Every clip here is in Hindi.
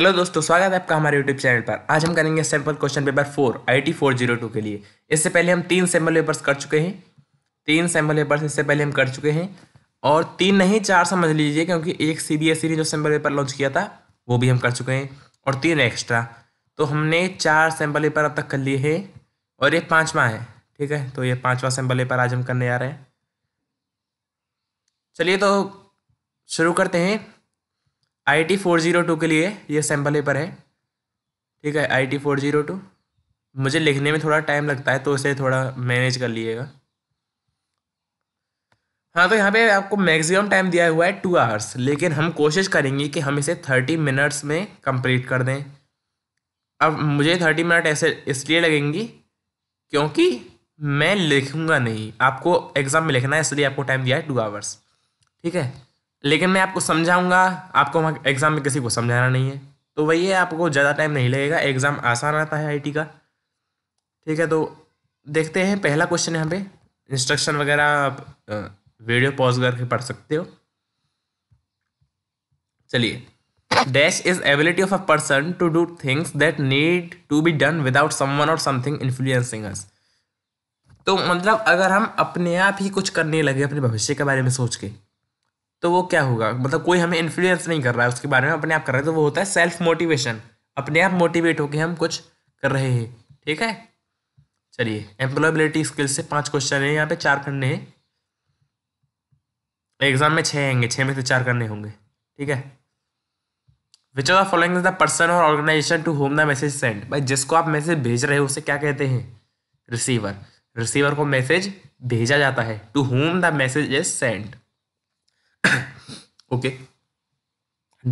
हेलो दोस्तों स्वागत है आपका हमारे यूट्यूब चैनल पर आज हम करेंगे sample question paper four I T four zero two के लिए इससे पहले हम तीन सैम्पल पेपर्स कर चुके हैं तीन सैम्पल पेपर्स इससे पहले हम कर चुके हैं और तीन नहीं चार समझ लीजिए क्योंकि एक सी बी एस ई ने जो सैम्पल पेपर लॉन्च किया था वो भी हम कर चुके हैं और तीन एक्स्ट्रा तो हमने चार सैम्पल पेपर अब तक कर लिए हैं और ये पाँचवा है ठीक है तो ये पाँचवा सैम्पल पेपर आज हम करने जा रहे हैं चलिए तो शुरू करते हैं I T four zero two के लिए ये सैम्पल पेपर है ठीक है I T four zero two मुझे लिखने में थोड़ा टाइम लगता है तो उसे थोड़ा मैनेज कर लीजिएगा हाँ तो यहाँ पे आपको मैक्सिमम टाइम दिया हुआ है टू आवर्स लेकिन हम कोशिश करेंगे कि हम इसे थर्टी मिनट्स में कंप्लीट कर दें अब मुझे थर्टी मिनट ऐसे इसलिए लगेंगी क्योंकि मैं लिखूँगा नहीं आपको एग्ज़ाम में लिखना है इसलिए आपको टाइम दिया है टू आवर्स ठीक है लेकिन मैं आपको समझाऊंगा आपको वहाँ एग्ज़ाम में किसी को समझाना नहीं है तो वही है आपको ज़्यादा टाइम नहीं लगेगा एग्ज़ाम आसान आता है आईटी का ठीक है तो देखते हैं पहला क्वेश्चन यहाँ पे इंस्ट्रक्शन वगैरह आप वीडियो पॉज करके पढ़ सकते हो चलिए dash is ability of a person to do things that need to be done without someone or something influencing us तो मतलब अगर हम अपने आप ही कुछ करने लगे अपने भविष्य के बारे में सोच के तो वो क्या होगा मतलब कोई हमें इन्फ्लुएंस नहीं कर रहा है उसके बारे में अपने आप कर रहे हैं तो वो होता है सेल्फ मोटिवेशन अपने आप मोटिवेट होकर हम कुछ कर रहे हैं ठीक है चलिए एम्प्लॉयबिलिटी स्किल से पांच क्वेश्चन है यहाँ पे चार करने हैं एग्जाम में छः आएंगे छः में से चार करने होंगे ठीक है which are the following the person or organisation to whom the message send भाई जिसको आप मैसेज भेज रहे हो उसे क्या कहते हैं रिसीवर रिसीवर को मैसेज भेजा जाता है to whom the message is send okay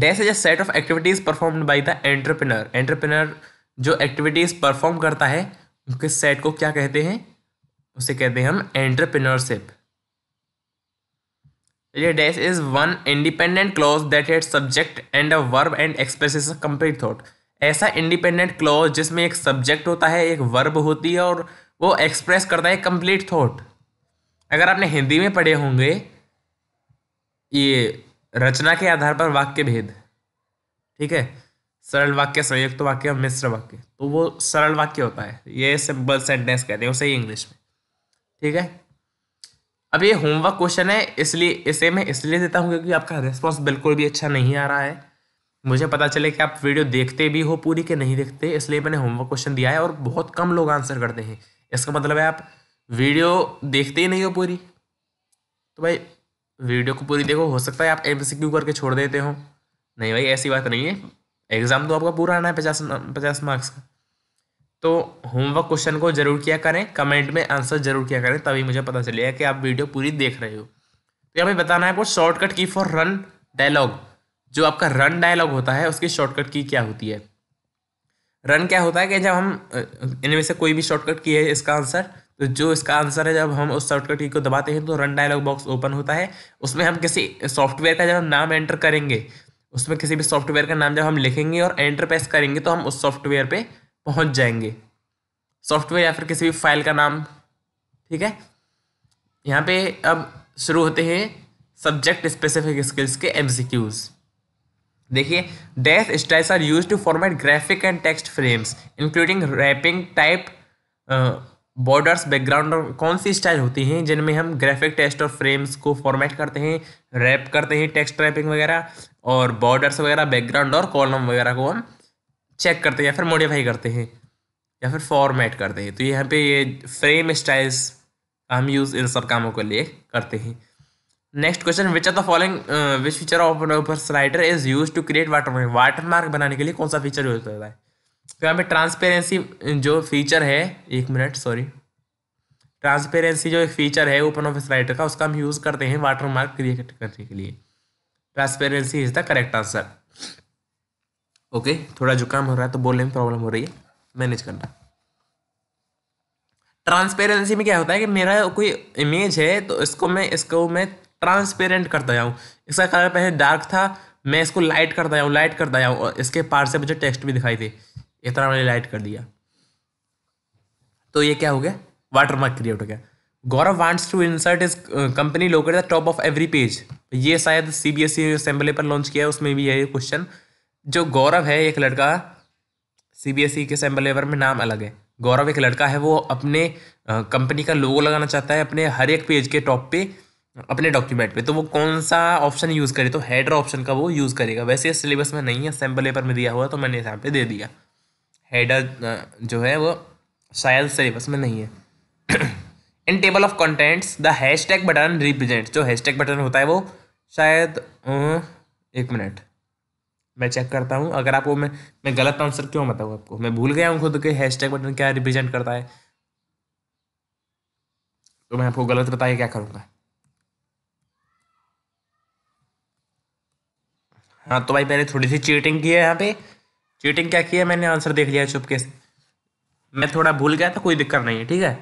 dash is a set of activities perform by the entrepreneur entrepreneur जो एक्टिविटीज परफॉर्म करता है उसके सेट को क्या कहते हैं उसे कहते हैं हम एंटरप्रिनरशिप ये dash is one independent clause that it subject and a verb and express complete thought ऐसा इंडिपेंडेंट क्लॉज जिसमें एक सब्जेक्ट होता है एक वर्ब होती है और वो एक्सप्रेस करता है कंप्लीट थॉट अगर आपने हिंदी में पढ़े होंगे ये रचना के आधार पर वाक्य भेद ठीक है सरल वाक्य संयुक्त वाक्य और मिश्र वाक्य तो वो सरल वाक्य होता है ये सिंपल सेंटेंस कहते हैं उसे ही इंग्लिश में ठीक है अब ये होमवर्क क्वेश्चन है इसलिए इसे मैं इसलिए देता हूँ क्योंकि आपका रिस्पॉन्स बिल्कुल भी अच्छा नहीं आ रहा है मुझे पता चले कि आप वीडियो देखते भी हो पूरी के नहीं देखते इसलिए मैंने होमवर्क क्वेश्चन दिया है और बहुत कम लोग आंसर करते हैं इसका मतलब है आप वीडियो देखते ही नहीं हो पूरी तो भाई वीडियो को पूरी देखो हो सकता है आप एम करके छोड़ देते हो नहीं भाई ऐसी बात नहीं है एग्ज़ाम तो आपका पूरा आना है पचास पचास मार्क्स का तो होमवर्क क्वेश्चन को जरूर किया करें कमेंट में आंसर जरूर किया करें तभी मुझे पता चलेगा कि आप वीडियो पूरी देख रहे हो तो यहाँ पे बताना है आपको शॉर्टकट की फॉर रन डायलॉग जो आपका रन डायलॉग होता है उसकी शॉर्टकट की क्या होती है रन क्या होता है कि जब हम इनमें से कोई भी शॉर्टकट की है इसका आंसर तो जो इसका आंसर है जब हम उस शॉर्टकट की को दबाते हैं तो रन डायलॉग बॉक्स ओपन होता है उसमें हम किसी सॉफ्टवेयर का जब हम नाम एंटर करेंगे उसमें किसी भी सॉफ्टवेयर का नाम जब हम लिखेंगे और एंटर प्रेस करेंगे तो हम उस सॉफ्टवेयर पे पहुंच जाएंगे सॉफ्टवेयर या फिर किसी भी फाइल का नाम ठीक है यहाँ पे अब शुरू होते हैं सब्जेक्ट स्पेसिफिक स्किल्स के क्यूज देखिए dash styles are use to format graphic and text frames including wrapping type borders background और कौन सी स्टाइल होती हैं जिनमें हम ग्राफिक टेस्ट और फ्रेम्स को फॉर्मेट करते हैं रैप करते हैं टेक्स्ट रैपिंग वगैरह और बॉर्डर्स वगैरह बैकग्राउंड और कॉलम वगैरह को हम चेक करते हैं या फिर मॉडिफाई करते हैं या फिर फॉर्मेट करते हैं तो यहाँ पे ये फ्रेम स्टाइल्स हम यूज़ इन सब कामों के लिए करते हैं next question which are the following which feature of slider is use to create watermark watermark बनाने के लिए कौन सा फीचर यूज होता है तो यहाँ पे ट्रांसपेरेंसी जो फीचर है एक मिनट सॉरी ट्रांसपेरेंसी जो एक फीचर है ओपन ऑफिस राइटर का उसका हम यूज़ करते हैं वाटर मार्क क्रिएट करने के लिए transparency is the correct answer okay थोड़ा जुकाम हो रहा है तो बोलने में प्रॉब्लम हो रही है मैनेज करना ट्रांसपेरेंसी में क्या होता है कि मेरा कोई इमेज है तो इसको मैं इसको मैं ट्रांसपेरेंट करता जाऊँ इसका कलर पहले डार्क था मैं इसको लाइट करता जाऊँ लाइट करता जाऊँ और इसके पार्ट से मुझे टेक्स्ट भी दिखाई दे इतना मैंने लाइट कर दिया तो ये क्या हो गया वाटर मार्क क्रिएट हो गया Gaurav wants to insert his company locate the top of every page ये शायद C B S E assembly पर लॉन्च किया है उसमें भी है ये क्वेश्चन जो गौरव है एक लड़का सी बी एस ई के असेंबली पर में नाम अलग है गौरव एक लड़का है वो अपने कंपनी uh, का लोगो लगाना चाहता है अपने हर एक पेज के टॉप पे अपने डॉक्यूमेंट पे तो वो कौन सा ऑप्शन यूज़ करे तो हेडर ऑप्शन का वो यूज़ करेगा वैसे सिलेबस में नहीं है असेंबली पर में दिया हुआ तो मैंने यहाँ पे दे दिया हेडर uh, जो है वो शायद सिलेबस में नहीं है in table of contents the hashtag button represent जो हैश टैग बटन होता है वो शायद uh, एक मिनट मैं चेक करता हूँ अगर आपको मैं मैं गलत आंसर क्यों बताऊँ आपको मैं भूल गया हूँ खुद के हैश टैग बटन क्या रिप्रेजेंट करता है तो मैं आपको गलत बताइए क्या करूँगा हाँ तो भाई मैंने थोड़ी सी चीटिंग की है यहाँ पे चीटिंग क्या किया मैंने आंसर देख लिया चुपके से मैं थोड़ा भूल गया था कोई दिक्कत नहीं है ठीक है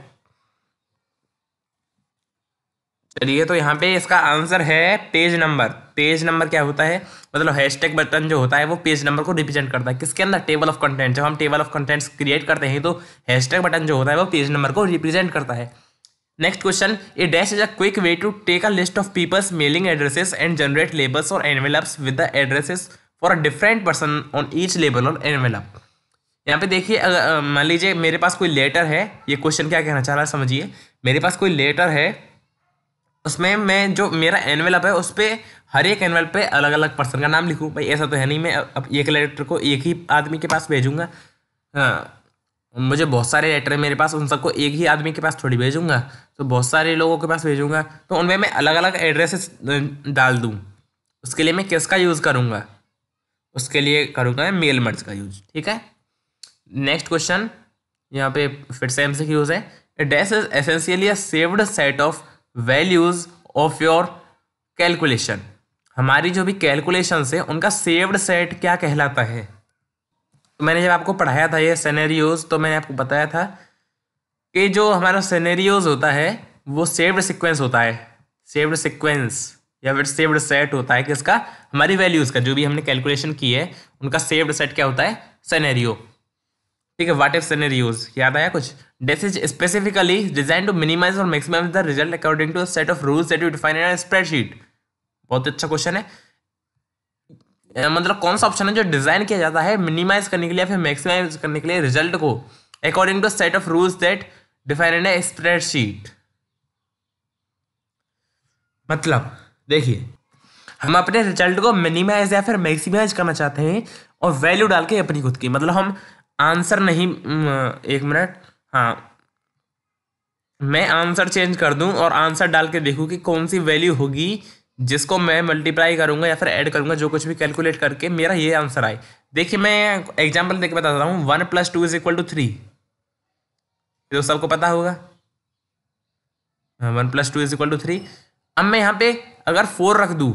चलिए तो यहाँ पे इसका आंसर है पेज नंबर पेज नंबर क्या होता है मतलब हैशटैग बटन जो होता है वो पेज नंबर को रिप्रेजेंट करता है किसके अंदर टेबल ऑफ कंटेंट जब हम टेबल ऑफ कंटेंट्स क्रिएट करते हैं तो हैशटैग बटन जो होता है वो पेज नंबर को रिप्रेजेंट करता है next question a dash is a quick way to take a list of peoples mailing addresses and generate labels or envelopes with the addresses for a different person on each label or envelope यहाँ पे देखिए अगर मान लीजिए मेरे पास कोई लेटर है ये क्वेश्चन क्या कहना चाह रहा है समझिए मेरे पास कोई लेटर है उसमें मैं जो मेरा एनवेलप है उस पर हर एक एनवेल पे अलग अलग पर्सन का नाम लिखूँ भाई ऐसा तो है नहीं मैं अब एक लेटर को एक ही आदमी के पास भेजूँगा हाँ मुझे बहुत सारे लेटर हैं मेरे पास उन सबको एक ही आदमी के पास थोड़ी भेजूँगा तो बहुत सारे लोगों के पास भेजूँगा तो उनमें मैं अलग अलग एड्रेसेस डाल दूँ उसके लिए मैं किसका यूज़ करूँगा उसके लिए करूँगा मैं मेल मर्ज का यूज ठीक है नेक्स्ट क्वेश्चन यहाँ पे फिर से एमसीक्यूज यूज है dash is essentially saved set of values of your calculation हमारी जो भी कैलकुलेशन है उनका सेव्ड सेट क्या कहलाता है तो मैंने जब आपको पढ़ाया था ये सेनेरियोज तो मैंने आपको बताया था कि जो हमारा सेनेरियोज होता है वो सेव्ड सिक्वेंस होता है सेव्ड सिक्वेंस या फिर सेव्ड सेट होता है किसका हमारी वैल्यूज़ का जो भी हमने कैलकुलेशन की है उनका सेव्ड सेट क्या होता है सनेरियो ठीक है वाट इफ सनेरियोज याद आया कुछ this is specifically design to minimise or maximum the result according to set of rules that you define in spreadsheet बहुत अच्छा क्वेश्चन है मतलब कौन सा ऑप्शन है जो डिजाइन किया जाता है मिनिमाइज करने के लिए या फिर मैक्सिमाइज करने के लिए रिजल्ट को according to set of rules that define in spreadsheet मतलब देखिए हम अपने रिजल्ट को मिनिमाइज या फिर मैक्सिमाइज करना चाहते हैं और वैल्यू डाल के अपनी खुद की मतलब हम आंसर नहीं एक मिनट हाँ मैं आंसर चेंज कर दूं और आंसर डाल के देखूं कि कौन सी वैल्यू होगी जिसको मैं मल्टीप्लाई करूंगा या फिर ऐड करूंगा जो कुछ भी कैलकुलेट करके मेरा ये आंसर आए देखिए मैं एग्जांपल बता बताता हूँ one plus two is equal to three तो सबको पता होगा one plus two is equal to three अब मैं यहाँ पे अगर फोर रख दूँ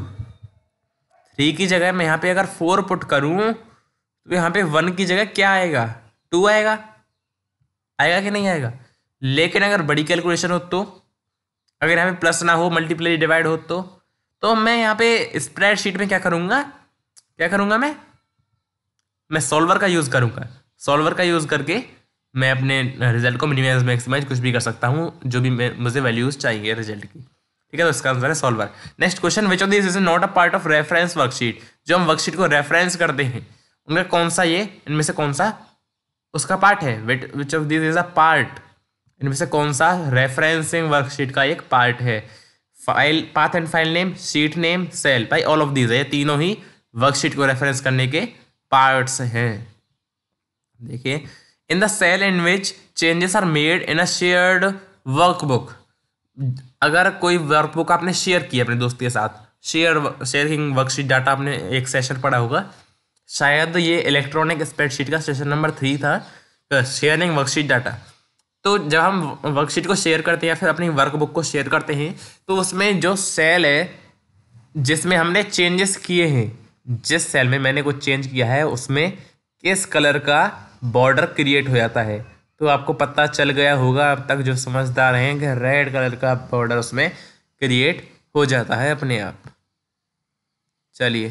थ्री की जगह मैं यहाँ पे अगर फोर पुट करूँ तो यहाँ पे वन की जगह क्या आएगा टू आएगा आएगा कि नहीं आएगा लेकिन अगर बड़ी कैलकुलेशन हो तो अगर यहाँ पे प्लस ना हो मल्टीप्लाई डिवाइड हो तो तो मैं यहाँ पे स्प्रेड शीट में क्या करूँगा क्या करूँगा मैं मैं सॉल्वर का यूज़ करूँगा सॉल्वर का यूज़ करके मैं अपने रिजल्ट को मिनिमाइज मैक्सिमाइज कुछ भी कर सकता हूँ जो भी मुझे वैल्यूज़ चाहिए रिजल्ट की ठीक है तो इसका आंसर है solver next question which of this is not a part of reference worksheet जो हम वर्कशीट को रेफरेंस करते हैं उनका कौन सा ये इनमें से कौन सा उसका पार्ट है which of this is a part इनमें से कौन सा रेफरेंसिंग वर्कशीट का एक पार्ट है file path and file name sheet name cell भाई ऑल ऑफ दीज है तीनों ही वर्कशीट को रेफरेंस करने के पार्ट्स हैं देखिए in the cell in which changes are made in a shared workbook अगर कोई वर्कबुक आपने शेयर की अपने दोस्त के साथ शेयर शेयरिंग वर्कशीट डाटा आपने एक सेशन पढ़ा होगा शायद ये इलेक्ट्रॉनिक स्प्रेडशीट का सेशन नंबर थ्री था शेयरिंग वर्कशीट डाटा तो जब हम वर्कशीट को शेयर करते हैं या फिर अपनी वर्कबुक को शेयर करते हैं तो उसमें जो सेल है जिसमें हमने चेंजेस किए हैं जिस सेल में मैंने कुछ चेंज किया है उसमें किस कलर का बॉर्डर क्रिएट हो जाता है तो आपको पता चल गया होगा अब तक जो समझदार हैं कि रेड कलर का बॉर्डर उसमें क्रिएट हो जाता है अपने आप चलिए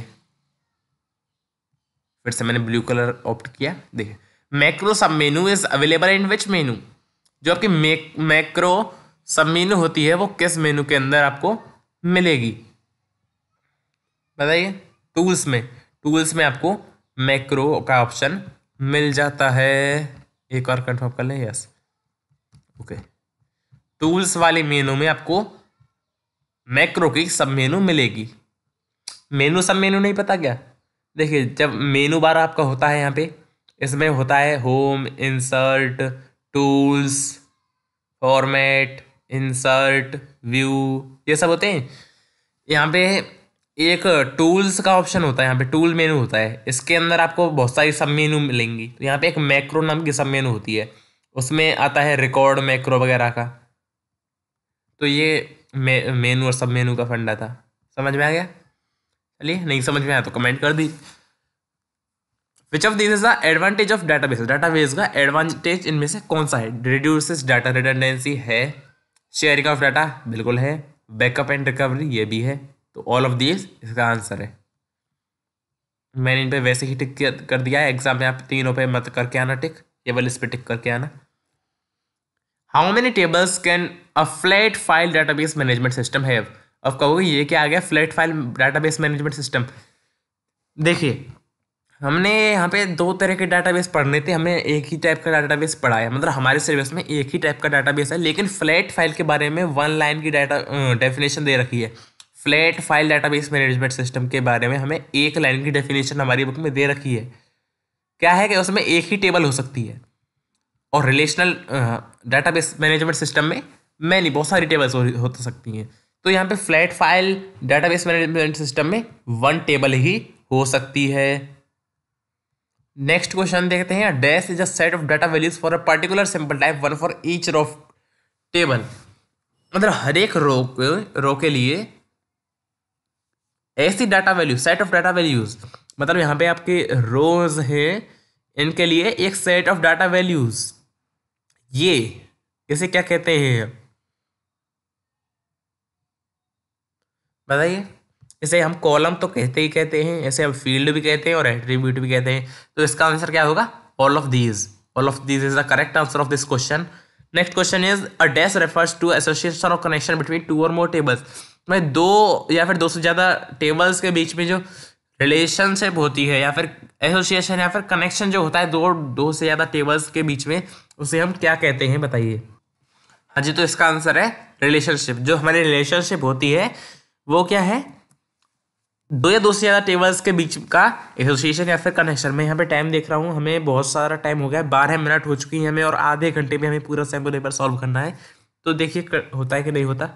फिर से मैंने ब्लू कलर ऑप्ट किया देखिए मैक्रो सब मेनू इज अवेलेबल इन विच मेनू जो आपकी मैक्रो सब मेनू होती है वो किस मेनू के अंदर आपको मिलेगी बताइए टूल्स में टूल्स में आपको मैक्रो का ऑप्शन मिल जाता है एक और कंफर्म कर लें यस ओके टूल्स वाले मेनू में आपको मैक्रो की सब मेनू मिलेगी मेनू सब मेनू नहीं पता क्या देखिए जब मेनू बार आपका होता है यहाँ पे इसमें होता है home insert tools format insert view ये सब होते हैं यहाँ पे एक टूल्स का ऑप्शन होता है यहाँ पे टूल मेनू होता है इसके अंदर आपको बहुत सारी सब मेनू मिलेंगी तो यहाँ पे एक मैक्रो नाम की सब मेनू होती है उसमें आता है रिकॉर्ड मैक्रो वगैरह का तो ये मेनू और सब मेनू का फंडा था समझ में आ गया चलिए नहीं समझ में आया तो कमेंट कर दीजिए which of this is the advantage of database database का एडवांटेज इनमें से कौन सा है रिड्यूस डाटा रिटेंडेंसी है शेयरिंग ऑफ डाटा बिल्कुल है बैकअप एंड रिकवरी ये भी है तो ऑल ऑफ दिस इसका आंसर है मैंने इन पर वैसे ही टिक कर दिया है एग्जाम में आप तीनों पे मत करके आना टिक केवल इस पर टिक करके आना how many tables can a flat file database management system have अब कहोगे ये क्या आ गया flat file database management system देखिए हमने यहाँ पे दो तरह के डाटाबेस पढ़ने थे हमने एक ही टाइप का डाटाबेस पढ़ा है मतलब हमारे सिलेबस में एक ही टाइप का डाटाबेस है लेकिन फ्लैट फाइल के बारे में वन लाइन की डाटा डेफिनेशन दे रखी है flat file database management system के बारे में हमें एक लाइन की डेफिनेशन हमारी बुक में दे रखी है क्या है कि उसमें एक ही टेबल हो सकती है और रिलेशनल डाटाबेस मैनेजमेंट सिस्टम में मैनी बहुत सारी टेबल्स हो, हो तो सकती हैं तो यहाँ पे flat file database management system में वन टेबल ही हो सकती है नेक्स्ट क्वेश्चन देखते हैं dash is a set of data values for a particular simple type one for each row table मतलब हर एक रो रो के लिए ऐसी data value set of data values मतलब यहाँ पे आपके रोज हैं इनके लिए एक सेट ऑफ डाटा वैल्यूज ये इसे क्या कहते हैं बताइए इसे हम कॉलम तो कहते ही कहते हैं ऐसे हम फील्ड भी कहते हैं और एट्रीब्यूट भी कहते हैं तो इसका आंसर क्या होगा all of these all of these is the correct answer of this question next question is a dash refers to association of connection between two or more tables मैं दो या फिर दो से ज़्यादा टेबल्स के बीच में जो रिलेशनशिप होती है या फिर एसोसिएशन या फिर कनेक्शन जो होता है दो दो से ज़्यादा टेबल्स के बीच में उसे हम क्या कहते हैं बताइए हाँ जी तो इसका आंसर है रिलेशनशिप जो हमारी रिलेशनशिप होती है वो क्या है दो या दो से ज़्यादा टेबल्स के बीच का एसोसिएशन या फिर कनेक्शन मैं यहाँ पे टाइम देख रहा हूँ हमें बहुत सारा टाइम हो गया है बारह मिनट हो चुकी है हमें और आधे घंटे में हमें पूरा सैम्पल पेपर सॉल्व करना है तो देखिए होता है कि नहीं होता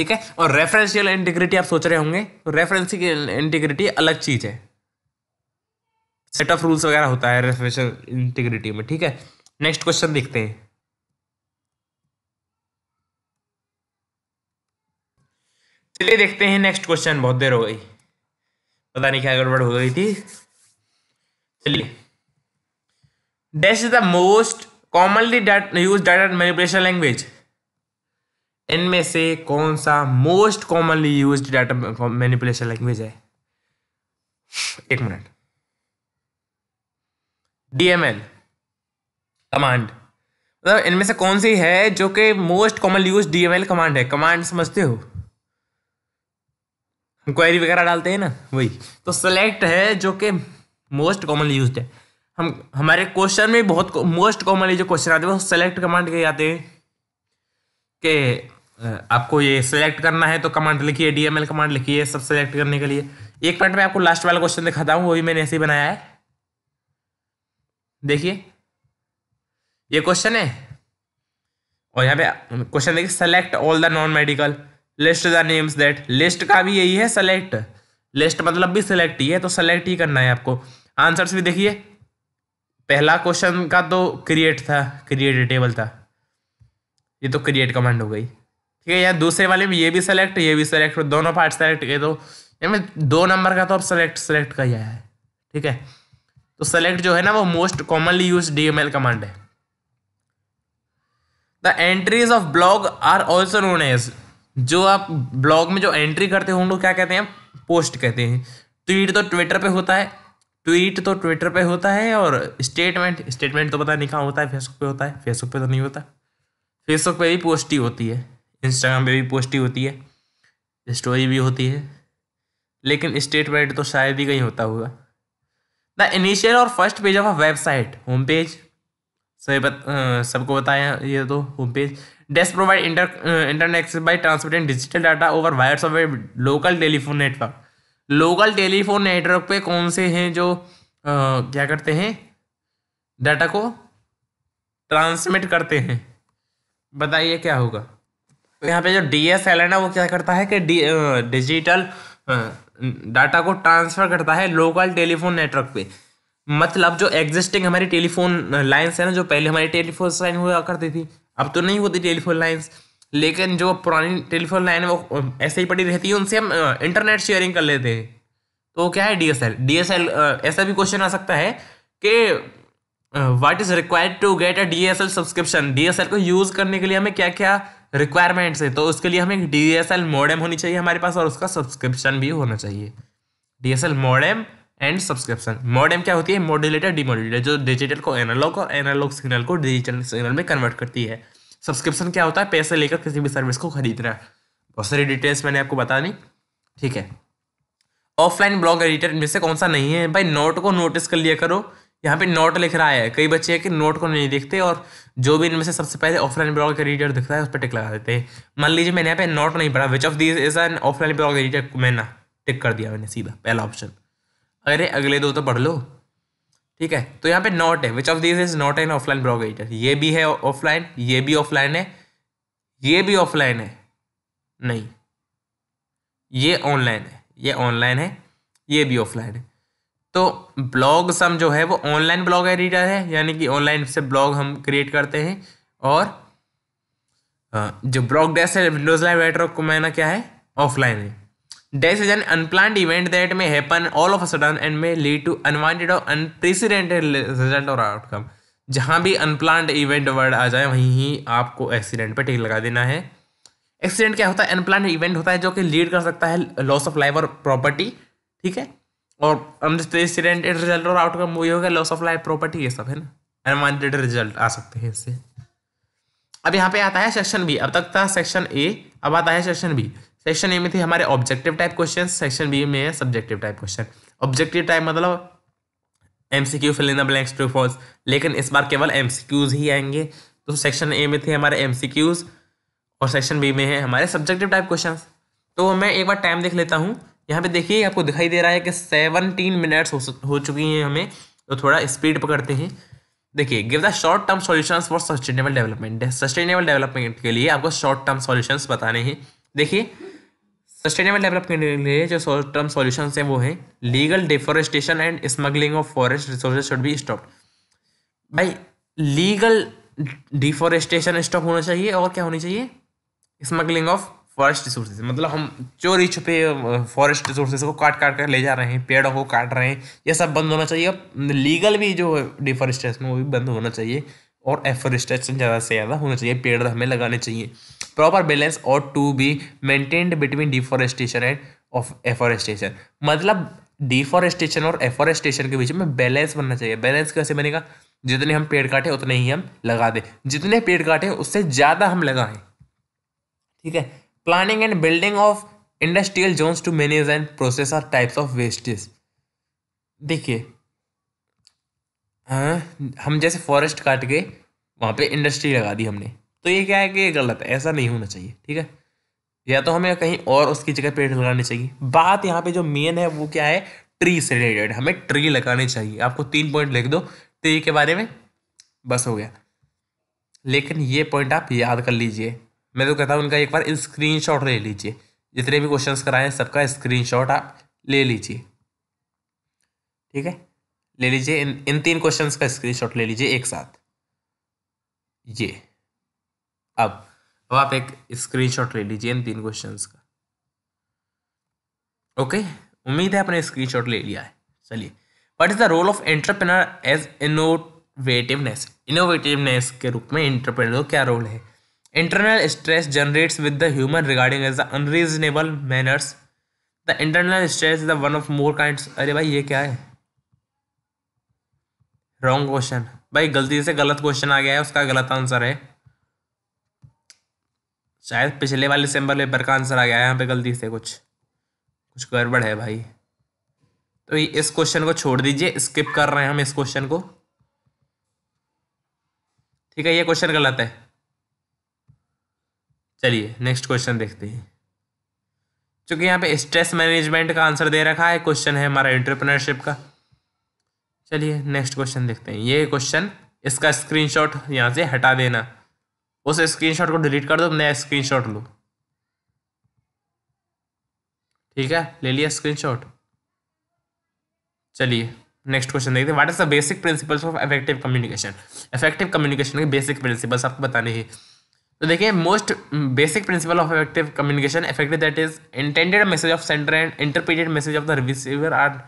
ठीक है और रेफरेंशियल इंटीग्रिटी आप सोच रहे होंगे तो रेफरेंशियल इंटीग्रिटी अलग चीज़ है सेट ऑफ रूल्स वगैरह होता है रेफरेंशियल इंटीग्रिटी में ठीक है नेक्स्ट क्वेश्चन देखते हैं चलिए देखते हैं नेक्स्ट क्वेश्चन बहुत देर हो गई पता नहीं क्या गड़बड़ हो गई थी चलिए dash is the most commonly use data manipulation language इनमें से कौन सा most commonly use data manipulation language है एक मिनट डीएमएल कमांड मतलब इनमें से कौन सी है जो कि most common use DML command है कमांड समझते हो क्वेरी वगैरह डालते हैं ना वही तो सेलेक्ट है जो कि मोस्ट कॉमनली यूज है हम हमारे क्वेश्चन में बहुत मोस्ट कॉमनली जो क्वेश्चन आते हैं वो सेलेक्ट कमांड के आते हैं कि आपको ये सिलेक्ट करना है तो कमांड लिखिए डीएमएल कमांड लिखिए सब सिलेक्ट करने के लिए एक मिनट में आपको लास्ट वाला क्वेश्चन दिखाता हूँ वो भी मैंने ऐसे ही बनाया है देखिए ये क्वेश्चन है और यहाँ पे क्वेश्चन देखिए select all the non medical list the names that list का भी यही है सेलेक्ट लिस्ट मतलब भी सेलेक्ट ही है तो सेलेक्ट ही करना है आपको आंसर्स भी देखिए पहला क्वेश्चन का तो क्रिएट था क्रिएट टेबल था ये तो क्रिएट कमांड हो गई ठीक है यार दूसरे वाले में ये भी सेलेक्ट ये भी सेलेक्ट तो दोनों पार्ट सेलेक्ट किए तो मैं दो नंबर का तो अब सेलेक्ट सेलेक्ट का है ठीक है तो सेलेक्ट जो है ना वो most commonly use DML command है the entries of blog are also known as जो आप ब्लॉग में जो एंट्री करते हो क्या कहते हैं पोस्ट कहते हैं ट्वीट तो ट्विटर पे होता है ट्वीट तो ट्विटर पे होता है और स्टेटमेंट स्टेटमेंट तो पता नहीं कहाँ होता है फेसबुक पे होता है फेसबुक पे तो नहीं होता फेसबुक पे भी पोस्ट ही होती है इंस्टाग्राम पे भी पोस्टिंग होती है स्टोरी भी होती है लेकिन स्टेट वाइड तो शायद ही कहीं होता होगा द इनिशियल और first page of a website home page सभी बत, सबको बताया ये तो home page desk provide inter internet access by transmitted digital data over wires of local telephone network local telephone network पे कौन से हैं जो आ, क्या करते हैं डाटा को ट्रांसमिट करते हैं बताइए क्या होगा तो यहाँ पे जो डी एस एल है ना वो क्या करता है कि डिजिटल डाटा को ट्रांसफ़र करता है लोकल टेलीफोन नेटवर्क पे मतलब जो एग्जिस्टिंग हमारी टेलीफोन लाइन्स है ना जो पहले हमारी टेलीफोन लाइन हुआ करती थी अब तो नहीं होती टेलीफोन लाइन्स लेकिन जो पुरानी टेलीफोन लाइन वो ऐसे ही पड़ी रहती है उनसे हम इंटरनेट शेयरिंग कर लेते हैं तो क्या है D D S L S L ऐसा भी क्वेश्चन आ सकता है कि what is required to get a D S L subscription D S L को यूज़ करने के लिए हमें क्या क्या रिक्वायरमेंट्स है तो उसके लिए हमें डी एस एल मॉडेम होनी चाहिए हमारे पास और उसका सब्सक्रिप्शन भी होना चाहिए D S L modem and subscription modem क्या होती है मॉड्यूलेटर डीमोड्यूलेटर जो डिजिटल को एनालॉग और एनालॉग सिग्नल को डिजिटल सिग्नल में कन्वर्ट करती है सब्सक्रिप्शन क्या होता है पैसे लेकर किसी भी सर्विस को खरीदना बहुत सारी डिटेल्स मैंने आपको बता दी ठीक है ऑफलाइन ब्लॉग एडिटर में से कौन सा नहीं है भाई नोट को नोटिस कर लिया करो यहाँ पे नोट लिख रहा है कई बच्चे हैं कि नोट को नहीं देखते और जो भी इनमें से सबसे पहले ऑफलाइन ब्लॉग का एडिटर दिखता है उस पर टिक लगा देते हैं मान लीजिए मैंने यहाँ पे नोट नहीं पढ़ा which of this is an offline blog editor मैंने टिक कर दिया मैंने सीधा पहला ऑप्शन अरे अगले दो तो पढ़ लो ठीक है तो यहाँ पे नॉट है which of this is not an offline blog editor ये भी है ऑफलाइन ये भी ऑफलाइन है ये भी ऑफलाइन है नहीं ये ऑनलाइन है ये ऑनलाइन है ये भी ऑफलाइन है तो ब्लॉग सम जो है वो ऑनलाइन ब्लॉग एडिटर है यानी कि ऑनलाइन से ब्लॉग हम क्रिएट करते हैं और जो ब्लॉग डैश है विंडोज लाइव एडिटर को मैंने क्या है ऑफलाइन है dash is an unplanned event that may happen all of a sudden and may lead to unwanted और अनप्रेसिडेंटेड रिजल्ट और आउटकम जहाँ भी अनप्लान्ड इवेंट वर्ड आ जाए वहीं ही आपको एक्सीडेंट पर टिक लगा देना है एक्सीडेंट क्या होता है अनप्लान्ड इवेंट होता है जो कि लीड कर सकता है लॉस ऑफ लाइफ और प्रॉपर्टी ठीक है और इंसिडेंट रिजल्ट और आउटकम वही होगा लॉस ऑफ लाइफ प्रॉपर्टी ये सब है ना अनवांटेड रिजल्ट आ सकते हैं इससे अब यहाँ पे आता है सेक्शन बी अब तक था सेक्शन ए अब आता है सेक्शन बी सेक्शन ए में थे हमारे objective type question section B में है subjective type question objective type मतलब M C Q fill in the blanks true false लेकिन इस बार केवल एम सी क्यूज ही आएंगे तो सेक्शन ए में थे हमारे एम सी क्यूज और सेक्शन बी में है हमारे सब्जेक्टिव टाइप क्वेश्चन तो मैं एक बार टाइम देख लेता हूँ यहाँ पे देखिए आपको दिखाई दे रहा है कि सेवनटीन मिनट्स हो, हो चुकी हैं हमें तो थोड़ा स्पीड पकड़ते हैं देखिए give the short term solutions for sustainable development sustainable development के लिए आपको शॉर्ट टर्म सॉल्यूशंस बताने हैं देखिए सस्टेनेबल डेवलपमेंट के लिए जो शॉर्ट टर्म सॉल्यूशंस हैं वो हैं legal deforestation and smuggling of forest resources should be stop भाई लीगल डिफोरेस्टेशन स्टॉप होना चाहिए और क्या होनी चाहिए स्मगलिंग ऑफ फॉरेस्ट रिसोर्सेज मतलब हम चोरी छुपे फॉरेस्ट रिसोर्सेज को काट काट कर ले जा रहे हैं पेड़ों को काट रहे हैं ये सब बंद होना चाहिए लीगल भी जो डिफॉरेस्टेशन वो भी बंद होना चाहिए और एफॉरेस्टेशन ज़्यादा से ज़्यादा होना चाहिए पेड़ हमें लगाने चाहिए प्रॉपर बैलेंस और to be maintained between deforestation and of afforestation मतलब डिफॉरेस्टेशन और एफॉरेस्टेशन के बीच में बैलेंस बनना चाहिए बैलेंस कैसे बनेगा जितने हम पेड़ काटें उतने ही हम लगा दें जितने पेड़ काटें उससे ज़्यादा हम लगाएं ठीक है planning and building of industrial zone to manage and process are types of wastage देखिए हाँ हम जैसे फॉरेस्ट काट के वहाँ पे इंडस्ट्री लगा दी हमने तो ये क्या है कि ये गलत है ऐसा नहीं होना चाहिए ठीक है या तो हमें कहीं और उसकी जगह पेड़ लगाने चाहिए बात यहाँ पे जो मेन है वो क्या है ट्री से रिलेटेड हमें ट्री लगाने चाहिए आपको तीन पॉइंट लिख दो ट्री के बारे में बस हो गया लेकिन ये पॉइंट आप याद कर लीजिए मैं तो कहता हूँ उनका एक बार स्क्रीन ले लीजिए जितने भी क्वेश्चन कराए हैं सबका स्क्रीन आप ले लीजिए ठीक है ले लीजिए इन इन तीन क्वेश्चंस का स्क्रीनशॉट ले लीजिए एक साथ ये अब अब आप एक स्क्रीनशॉट ले लीजिए इन तीन क्वेश्चंस का ओके उम्मीद है आपने स्क्रीनशॉट ले लिया है चलिए what is the role of entrepreneur as innovativeness innovativeness के रूप में एंटरप्रेनर क्या रोल है internal stress generates with the human regarding as the unreasonable manners the internal stress is the one of more kind अरे भाई ये क्या है रॉन्ग क्वेश्चन भाई गलती से गलत क्वेश्चन आ गया है उसका गलत आंसर है शायद पिछले वाले सेम्बर पेपर का आंसर आ गया है यहाँ पे गलती से कुछ कुछ गड़बड़ है भाई तो इस क्वेश्चन को छोड़ दीजिए स्किप कर रहे हैं हम इस क्वेश्चन को ठीक है ये क्वेश्चन गलत है चलिए नेक्स्ट क्वेश्चन देखते हैं चूंकि यहाँ पे स्ट्रेस मैनेजमेंट का आंसर दे रखा है क्वेश्चन है हमारा एंटरप्रेनरशिप का चलिए नेक्स्ट क्वेश्चन देखते हैं ये क्वेश्चन इसका स्क्रीनशॉट यहाँ से हटा देना उस स्क्रीनशॉट को डिलीट कर दो नया स्क्रीनशॉट लो ठीक है ले लिया स्क्रीनशॉट चलिए नेक्स्ट क्वेश्चन देखते हैं what is the basic principles of effective communication effective communication के बेसिक प्रिंसिपल्स आपको बताने हैं तो देखिए most basic principle of effective communication effective that is intended message of sender and interpreted message of the receiver are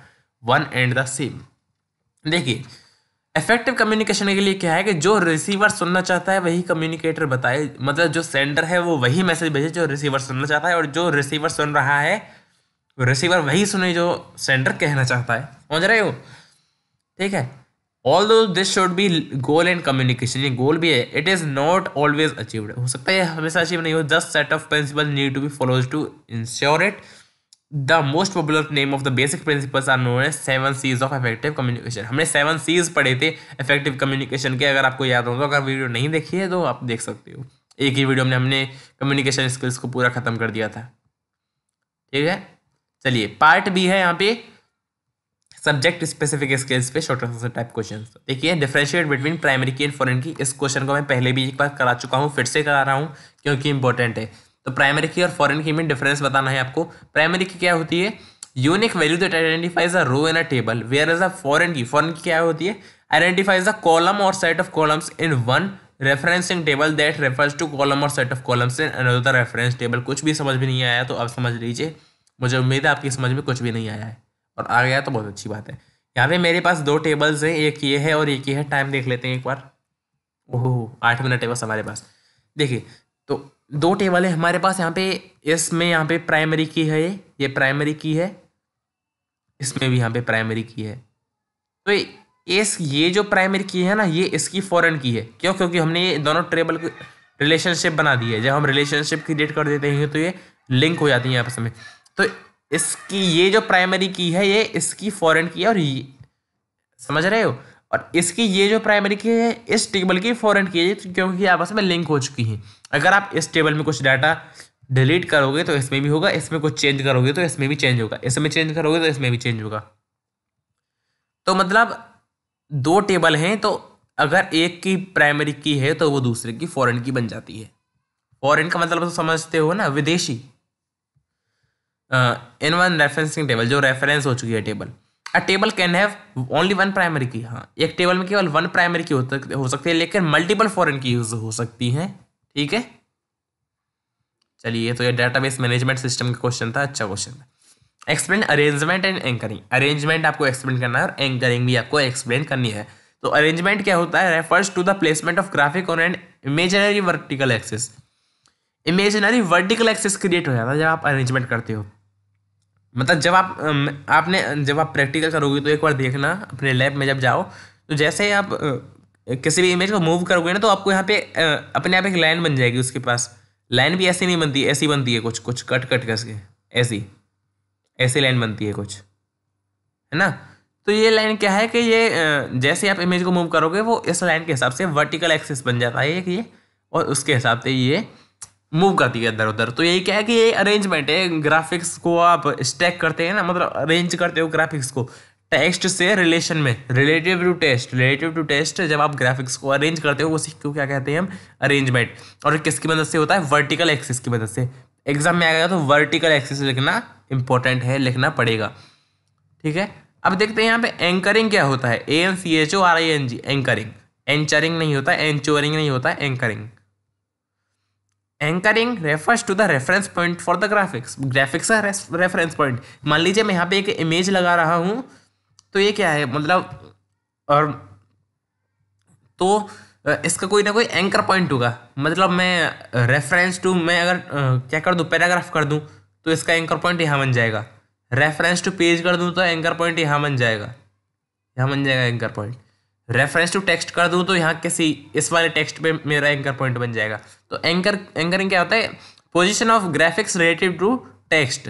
one and the same देखिए इफेक्टिव कम्युनिकेशन के लिए क्या है कि जो रिसीवर सुनना चाहता है वही कम्युनिकेटर बताए मतलब जो सेंडर है वो वही मैसेज भेजे जो रिसीवर सुनना चाहता है और जो रिसीवर सुन रहा है रिसीवर वही सुने जो सेंडर कहना चाहता है समझ रहे हो ठीक है although this should be goal and communication ये गोल भी है it is not always achieved हो सकता है हमेशा अचीव नहीं हो just set of principle need to be follows to ensure it the most popular name of the basic principles are known as seven Cs of effective communication हमने सेवन सीज पढ़े थे इफेक्टिव कम्युनिकेशन के अगर आपको याद हो तो अगर वीडियो नहीं देखी है तो आप देख सकते हो एक ही वीडियो में हमने कम्युनिकेशन स्किल्स को पूरा खत्म कर दिया था ठीक है चलिए पार्ट बी है यहाँ पे सब्जेक्ट स्पेसिफिक स्किल्स पे शॉर्ट आंसर टाइप क्वेश्चन देखिए differentiate between primary key and foreign key इस क्वेश्चन को मैं पहले भी एक बार करा चुका हूँ फिर से करा रहा हूँ क्योंकि इंपॉर्टेंट है तो प्राइमरी की और फॉरन की में डिफरेंस बताना है आपको प्राइमरी की क्या होती है unique value that identifies a row in a table where is a foreign key foreign key क्या होती है आइडेंटिफाइज अ कॉलम और set of columns in one referencing table that refers to column और set of columns in another reference table कुछ भी समझ में नहीं आया तो आप समझ लीजिए मुझे उम्मीद है आपकी समझ में कुछ भी नहीं आया है और आ गया तो बहुत अच्छी बात है यहाँ पे मेरे पास दो टेबल्स हैं एक ये है और एक ये है टाइम देख लेते हैं एक बार ओहो आठ मिनट है बस हमारे पास देखिए तो दो टेबल है हमारे पास यहाँ पे इसमें यहाँ पे प्राइमरी की है ये ये प्राइमरी की है इसमें भी यहाँ पे प्राइमरी की है तो इस ये जो प्राइमरी की है ना ये इसकी फॉरन की है क्यों क्योंकि हमने ये दोनों टेबल को रिलेशनशिप बना दी है जब हम रिलेशनशिप क्रिएट कर देते हैं तो ये लिंक हो जाती है आपस में तो इसकी ये जो प्राइमरी की है ये इसकी फॉरेन की है और ये समझ रहे हो और इसकी ये जो प्राइमरी की है इस टेबल की फॉरेन की है क्योंकि आपस में लिंक हो चुकी है अगर आप इस टेबल में कुछ डाटा डिलीट करोगे तो इसमें भी होगा इसमें कुछ चेंज करोगे तो इसमें भी चेंज होगा इसमें चेंज करोगे तो इसमें भी चेंज होगा तो मतलब दो टेबल हैं तो अगर एक की प्राइमरी की है तो वो दूसरे की फॉरेन की बन जाती है फॉरेन का मतलब तो समझते हो ना विदेशी इन वन रेफरेंसिंग टेबल जो रेफरेंस हो चुकी है table a table can have only one primary key हाँ एक टेबल में केवल वन प्राइमरी की हो सकती है लेकिन मल्टीपल फॉरन की यूज हो सकती है ठीक है चलिए तो ये डेटाबेस मैनेजमेंट सिस्टम का क्वेश्चन था अच्छा क्वेश्चन था explain arrangement and anchoring arrangement आपको एक्सप्लेन करना है और एंकरिंग भी आपको एक्सप्लेन करनी है तो अरेंजमेंट क्या होता है refers to the placement of graphic on and imaginary vertical axis imaginary vertical axis create हो जाता है जब आप अरेंजमेंट करते हो मतलब जब आप आपने जब आप प्रैक्टिकल करोगे तो एक बार देखना अपने लैब में जब जाओ तो जैसे ही आप किसी भी इमेज को मूव करोगे ना तो आपको यहाँ पे अपने आप एक लाइन बन जाएगी उसके पास लाइन भी ऐसी नहीं बनती ऐसी बनती है कुछ कुछ कट कट करके ऐसी ऐसी लाइन बनती है कुछ है ना तो ये लाइन क्या है कि ये जैसे आप इमेज को मूव करोगे वो इस लाइन के हिसाब से वर्टिकल एक्सिस बन जाता है एक ये और उसके हिसाब से ये मूव करती है इधर उधर तो यही क्या है कि ये अरेंजमेंट है ग्राफिक्स को आप स्टैक करते हैं ना मतलब अरेंज करते हो ग्राफिक्स को टेक्स्ट से रिलेशन में relative to test relative to test जब आप ग्राफिक्स को अरेंज करते हो उसी को क्या कहते हैं हम अरेंजमेंट और किसकी मदद से होता है वर्टिकल एक्सिस की मदद से एग्जाम में आएगा तो वर्टिकल एक्सिस लिखना इंपॉर्टेंट है लिखना पड़ेगा ठीक है अब देखते हैं यहाँ पे एंकरिंग क्या होता है A N C H O R I N G anchoring anchoring नहीं होता एंचोरिंग नहीं होता anchoring anchoring refers to the reference point for the graphics graphics का रेफरेंस पॉइंट मान लीजिए मैं यहाँ पे एक इमेज लगा रहा हूँ तो ये क्या है मतलब और तो इसका कोई ना कोई एंकर पॉइंट होगा मतलब मैं रेफरेंस टू मैं अगर क्या कर दूँ पैराग्राफ कर दूँ तो इसका एंकर पॉइंट यहाँ बन जाएगा रेफरेंस टू पेज कर दूँ तो एंकर पॉइंट यहाँ बन जाएगा यहाँ बन जाएगा anchor point reference to text कर दूँ तो यहाँ किसी इस वाले टेक्स्ट पे मेरा एंकर पॉइंट बन जाएगा तो एंकर एंकरिंग क्या होता है position of graphics relative to text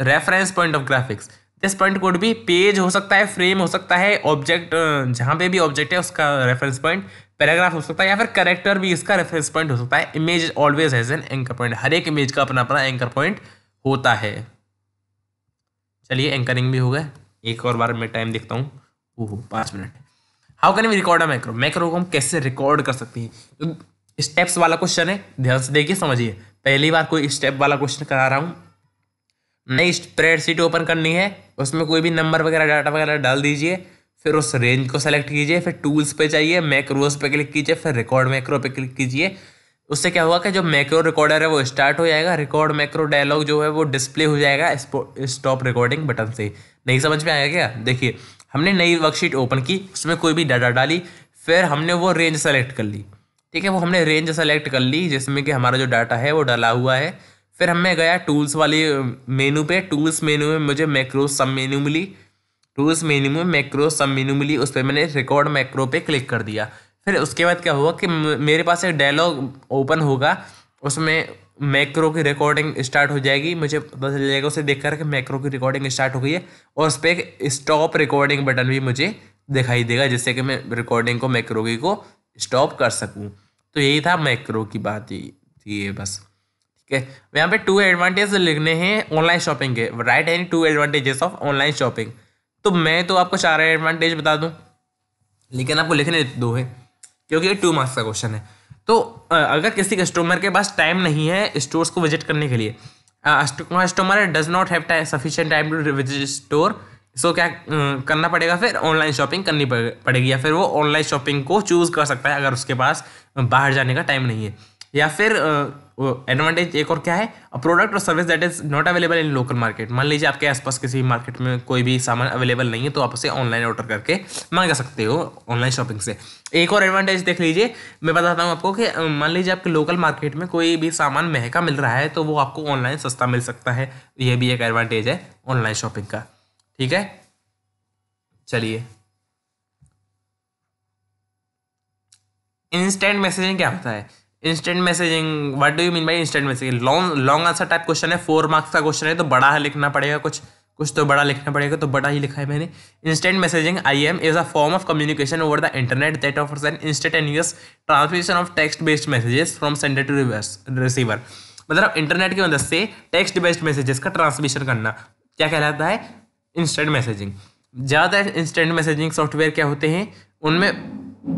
reference point of graphics this point code भी पेज हो सकता है फ्रेम हो सकता है ऑब्जेक्ट अं, जहाँ पे भी ऑब्जेक्ट है उसका रेफरेंस पॉइंट पैराग्राफ हो सकता है या फिर करेक्टर भी इसका रेफरेंस पॉइंट हो सकता है image always has an anchor point हर एक इमेज का अपना अपना एंकर पॉइंट होता है चलिए एंकरिंग भी हो गया एक और बार मैं टाइम देखता हूँ ओहो पाँच मिनट how can we record a macro macro को हम कैसे रिकॉर्ड कर सकते हैं तो स्टेप्स वाला क्वेश्चन है ध्यान से देखिए समझिए पहली बार कोई स्टेप वाला क्वेश्चन करा रहा हूँ नई स्प्रेड शीट ओपन करनी है उसमें कोई भी नंबर वगैरह डाटा वगैरह डाल दीजिए फिर उस रेंज को सेलेक्ट कीजिए फिर टूल्स पे जाइए मैक्रोज पे क्लिक कीजिए फिर रिकॉर्ड मैक्रो पे क्लिक कीजिए उससे क्या हुआ कि जो मैक्रो रिकॉर्डर है वो स्टार्ट हो जाएगा रिकॉर्ड मैक्रो डायलॉग जो है वो डिस्प्ले हो जाएगा स्टॉप रिकॉर्डिंग बटन से नहीं समझ में आया क्या देखिए हमने नई वर्कशीट ओपन की उसमें कोई भी डाटा डाली फिर हमने वो रेंज सेलेक्ट कर ली ठीक है वो हमने रेंज सेलेक्ट कर ली जिसमें कि हमारा जो डाटा है वो डाला हुआ है फिर हमें गया टूल्स वाली मेनू पे टूल्स मेनू में मुझे मैक्रो सब मेनू मिली टूल्स मेनू में मैक्रो सब मेनू मिली उस पर मैंने रिकॉर्ड मैक्रो पे क्लिक कर दिया फिर उसके बाद क्या हुआ कि मेरे पास एक डायलॉग ओपन होगा उसमें मैक्रो की रिकॉर्डिंग स्टार्ट हो जाएगी मुझे पता चल जाएगा उसे देख कर मैक्रो की रिकॉर्डिंग स्टार्ट हो गई है और उस पर एक स्टॉप रिकॉर्डिंग बटन भी मुझे दिखाई देगा जिससे कि मैं रिकॉर्डिंग को मैक्रो की को स्टॉप कर सकूँ तो यही था मैक्रो की बात यही थी ये बस ठीक है यहाँ पे टू एडवांटेज लिखने हैं ऑनलाइन शॉपिंग के right any two advantages of online shopping तो मैं तो आपको चार एडवांटेज बता दूँ लेकिन आपको लिखने दो है क्योंकि ये टू मार्क्स का क्वेश्चन है तो अगर किसी कस्टमर के पास टाइम नहीं है स्टोर्स को विजिट करने के लिए customer does not have sufficient time to visit store so क्या करना पड़ेगा फिर ऑनलाइन शॉपिंग करनी पड़ेगी या फिर वो ऑनलाइन शॉपिंग को चूज़ कर सकता है अगर उसके पास बाहर जाने का टाइम नहीं है या फिर एडवांटेज एक और क्या है प्रोडक्ट और service that is not available in local market मान लीजिए आपके आसपास किसी मार्केट में कोई भी सामान अवेलेबल नहीं है तो आप उसे ऑनलाइन ऑर्डर करके मंगा सकते हो ऑनलाइन शॉपिंग से एक और एडवांटेज देख लीजिए मैं बताता हूँ आपको कि मान लीजिए आपके लोकल मार्केट में कोई भी सामान महंगा मिल रहा है तो वो आपको ऑनलाइन सस्ता मिल सकता है यह भी एक एडवांटेज है ऑनलाइन शॉपिंग का ठीक है चलिए इंस्टेंट मैसेजिंग क्या होता है instant messaging what do you mean by instant messaging long long answer type question है फोर मार्क्स का क्वेश्चन है तो बड़ा लिखना पड़ेगा कुछ कुछ तो बड़ा लिखना पड़ेगा तो बड़ा ही लिखा है मैंने instant messaging I M is a form of communication over the internet that offers an instantaneous transmission of text based messages from sender to receiver मतलब इंटरनेट की मदद से टेक्स्ट बेस्ड मैसेजेस का ट्रांसमिशन करना क्या कहलाता है इंस्टेंट मैसेजिंग ज़्यादातर इंस्टेंट मैसेजिंग सॉफ्टवेयर क्या होते हैं उनमें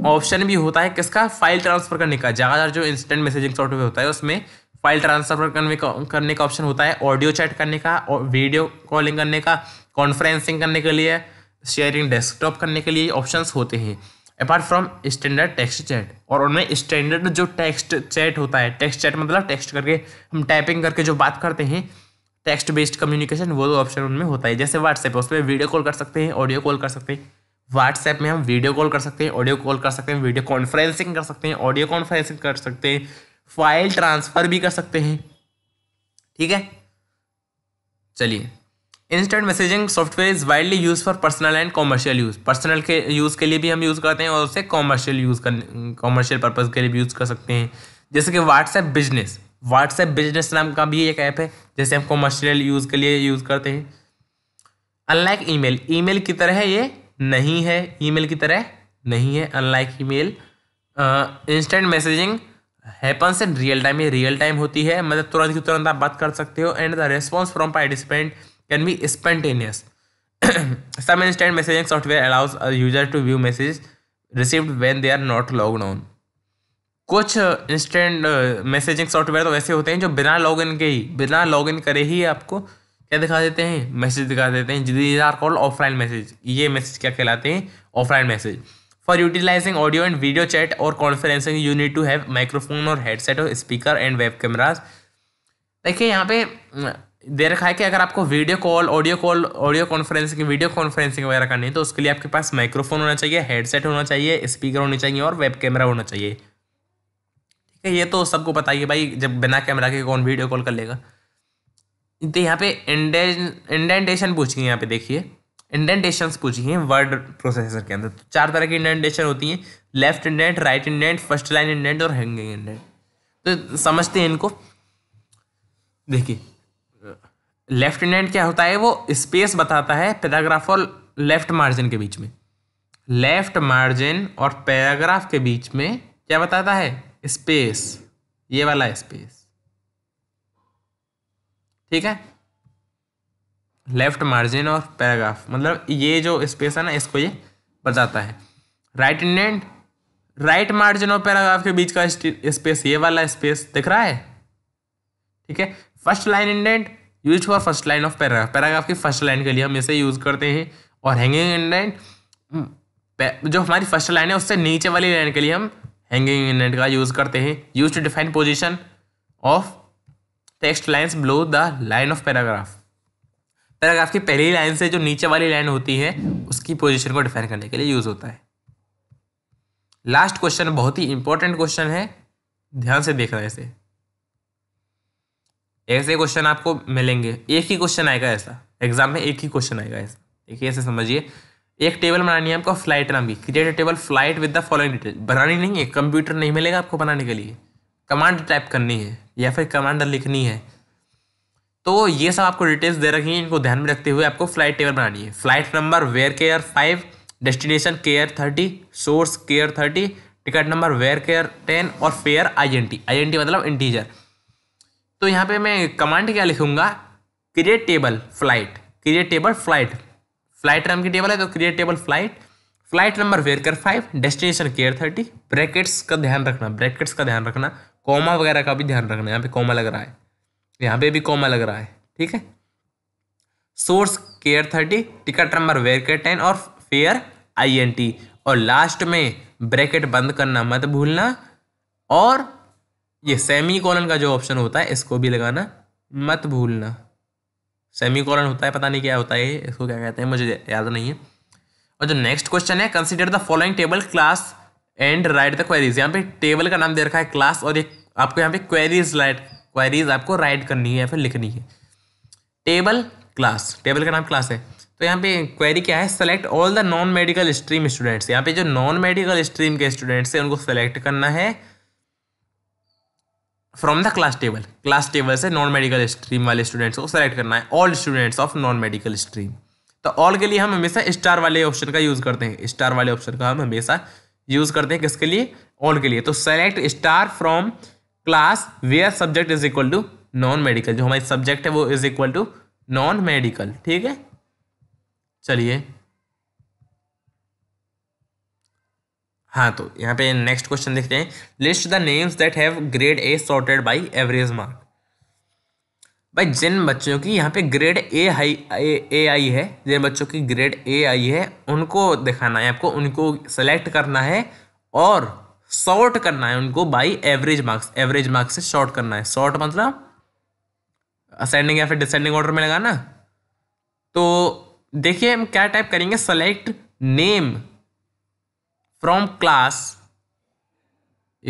ऑप्शन भी होता है किसका फाइल ट्रांसफ़र करने का ज़्यादातर जो इंस्टेंट मैसेजिंग सॉफ्टवेयर होता है उसमें फाइल ट्रांसफ़र करने का करने का ऑप्शन होता है ऑडियो चैट करने का और वीडियो कॉलिंग करने का कॉन्फ्रेंसिंग करने के लिए शेयरिंग डेस्कटॉप करने के लिए ऑप्शंस होते हैं apart from standard text chat और उनमें स्टैंडर्ड जो टेक्स्ट चैट होता है टेक्स्ट चैट मतलब टेक्स्ट करके हम टाइपिंग करके जो बात करते हैं टेक्स्ट बेस्ड कम्युनिकेशन वो ऑप्शन उनमें होता है जैसे व्हाट्सएप उसमें वीडियो कॉल कर सकते हैं ऑडियो कॉल कर सकते हैं व्हाट्सएप में हम वीडियो कॉल कर सकते हैं ऑडियो कॉल कर सकते हैं वीडियो कॉन्फ्रेंसिंग कर सकते हैं ऑडियो कॉन्फ्रेंसिंग कर सकते हैं फाइल ट्रांसफ़र भी कर सकते हैं ठीक है चलिए instant messaging software is widely use for personal and commercial use personal के यूज़ के लिए भी हम यूज़ करते हैं और उसे कॉमर्शियल यूज़ कर कॉमर्शियल पर्पज़ के लिए भी यूज़ कर सकते हैं जैसे कि व्हाट्सएप बिजनेस व्हाट्सएप बिजनेस नाम का भी एक ऐप है जैसे हम कॉमर्शियल यूज़ के लिए यूज़ करते हैं अनलाइक ईमेल ईमेल की तरह ये नहीं है ईमेल की तरह नहीं है unlike email instant messaging happens in real time ये रियल टाइम होती है मतलब तुरंत की तुरंत आप बात कर सकते हो and the response from participant can be spontaneous some instant messaging software allows user to view message received when they are not log on कुछ इंस्टेंट मैसेजिंग सॉफ्टवेयर तो वैसे होते हैं जो बिना इन के ही बिना इन करे ही आपको क्या दिखा देते हैं मैसेज दिखा देते हैं these are called offline message ये मैसेज क्या कहलाते हैं offline message for utilizing audio and video chat और conferencing you need to have microphone और हेडसेट और स्पीकर एंड वेब कैमराज देखिए यहाँ पे हम्म, दे रखा है कि अगर आपको video call audio call audio conferencing video conferencing वगैरह करनी है तो उसके लिए आपके पास माइक्रोफोन होना चाहिए हेडसेट होना चाहिए स्पीकर होनी चाहिए और वेब कैमरा होना चाहिए ठीक है ये तो सबको पता ही भाई जब बिना कैमरा के कौन वीडियो कॉल कर लेगा तो यहाँ पे इंडेंटेशन पूछी है यहाँ पे देखिए इंडेंटेशन पूछी है वर्ड प्रोसेसर के अंदर तो चार तरह की इंडेंटेशन होती हैं left indent right indent first line indent और हैंगिंग इंडेंट तो समझते हैं इनको देखिए लेफ्ट इंडेंट क्या होता है वो स्पेस बताता है पैराग्राफ और लेफ्ट मार्जिन के बीच में लेफ्ट मार्जिन और पैराग्राफ के बीच में क्या बताता है स्पेस ये वाला स्पेस ठीक है लेफ्ट मार्जिन और पैराग्राफ मतलब ये जो स्पेस है ना इसको ये बताता है राइट इंडेंट राइट मार्जिन और पैराग्राफ के बीच का स्पेस ये वाला स्पेस दिख रहा है ठीक है first line indent use for first line of paragraph paragraph की फर्स्ट लाइन के लिए हम इसे यूज करते हैं और हैंगिंग हम्म, इंडेंट जो हमारी फर्स्ट लाइन है उससे नीचे वाली लाइन के लिए हम हैंगिंग इंडेंट का यूज करते हैं use to define position of text lines below the line of paragraph paragraph की पहली लाइन से जो नीचे वाली लाइन होती है उसकी पोजिशन को डिफाइन करने के लिए यूज होता है लास्ट क्वेश्चन बहुत ही इंपॉर्टेंट क्वेश्चन है ध्यान से देखना इसे ऐसे क्वेश्चन आपको मिलेंगे एक ही क्वेश्चन आएगा ऐसा एग्जाम में एक ही क्वेश्चन आएगा ऐसा देखिए ऐसे समझिए एक टेबल बनानी है आपको फ्लाइट नाम की create table flight with the following detail बनानी नहीं है कंप्यूटर नहीं मिलेगा आपको बनाने के लिए कमांड टाइप करनी है या फिर कमांड लिखनी है तो ये सब आपको डिटेल्स दे रखी है इनको ध्यान में रखते हुए आपको फ्लाइट टेबल बनानी है flight number varchar five destination char thirty source char thirty ticket number varchar ten और fare I N T I N T मतलब इंटीजर तो यहाँ पे मैं कमांड क्या लिखूंगा create table flight create table flight flight नाम की टेबल है तो create table flight flight number varchar five destination char thirty brackets का ध्यान रखना ब्रैकेट्स का ध्यान रखना कॉमा हाँ। वगैरह का भी ध्यान रखना यहाँ पे कॉमा लग रहा है यहाँ पे भी कॉमा लग रहा है ठीक है source char thirty ticket number वेयर के टेन और फेयर आई एन टी और लास्ट में ब्रैकेट बंद करना मत भूलना और ये सेमी कॉलन का जो ऑप्शन होता है इसको भी लगाना मत भूलना सेमी कॉलन होता है पता नहीं क्या होता है इसको क्या कहते हैं मुझे याद नहीं है और जो नेक्स्ट क्वेश्चन है consider the following table class and write the queries यहाँ पे टेबल का नाम दे रखा है क्लास और एक आपको यहाँ पे क्वेरीज राइट क्वेरीज आपको राइट करनी है या फिर लिखनी है टेबल क्लास टेबल का नाम क्लास है तो यहाँ पे क्वेरी क्या है select all the non medical stream students यहाँ पे जो नॉन मेडिकल स्ट्रीम के स्टूडेंट्स हैं उनको सेलेक्ट करना है from the class table class table से नॉन मेडिकल स्ट्रीम वाले स्टूडेंट्स को सेलेक्ट करना है all students of non medical stream तो ऑल के लिए हम हमेशा स्टार वाले ऑप्शन का यूज़ करते हैं स्टार वाले ऑप्शन का हम हमेशा यूज करते हैं किसके लिए ऑल के लिए तो select star from class where subject is equal to non medical जो हमारी सब्जेक्ट है वो is equal to non medical ठीक है चलिए हाँ तो यहाँ पे नेक्स्ट क्वेश्चन देखते हैं list the names that have grade A sorted by average mark भाई जिन बच्चों की यहाँ पे ग्रेड ए हाई ए आई है जिन बच्चों की ग्रेड ए आई है उनको दिखाना है आपको उनको सेलेक्ट करना है और शॉर्ट करना है उनको by average marks average marks से शॉर्ट करना है शॉर्ट मतलब असेंडिंग या फिर डिसेंडिंग ऑर्डर में लगाना तो देखिए हम क्या टाइप करेंगे सेलेक्ट नेम फ्रॉम क्लास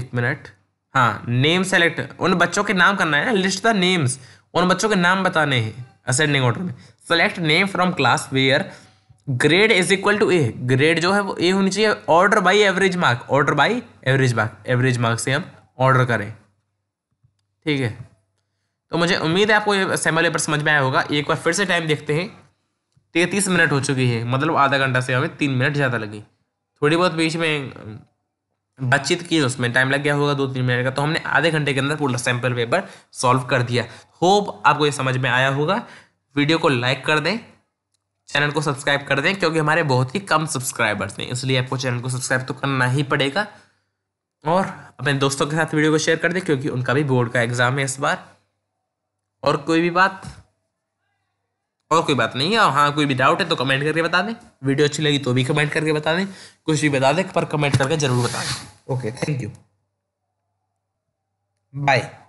एक मिनट हाँ नेम सेलेक्ट उन बच्चों के नाम करना है ना लिस्ट द नेम्स उन बच्चों के नाम बताने हैं असेंडिंग ऑर्डर में select name from class where grade is equal to A grade जो है वो ए होनी चाहिए order by average mark order by average mark average mark से हम ऑर्डर करें ठीक है तो मुझे उम्मीद है आपको ये सैम्पल पेपर समझ में आया होगा एक बार फिर से टाइम देखते हैं तैतीस मिनट हो चुकी है मतलब आधा घंटा से हमें तीन मिनट ज़्यादा लगी थोड़ी बहुत बीच में बातचीत की उसमें टाइम लग गया होगा दो तीन मिनट का तो हमने आधे घंटे के अंदर पूरा सैम्पल पेपर सॉल्व कर दिया होप आपको ये समझ में आया होगा वीडियो को लाइक कर दें चैनल को सब्सक्राइब कर दें क्योंकि हमारे बहुत ही कम सब्सक्राइबर्स हैं इसलिए आपको चैनल को सब्सक्राइब तो करना ही पड़ेगा और अपने दोस्तों के साथ वीडियो को शेयर कर दें क्योंकि उनका भी बोर्ड का एग्ज़ाम है इस बार और कोई भी बात और कोई बात नहीं है हाँ कोई भी डाउट है तो कमेंट करके बता दें वीडियो अच्छी लगी तो भी कमेंट करके बता दें कुछ भी बता दें पर कमेंट करके ज़रूर बता दें ओके थैंक यू बाय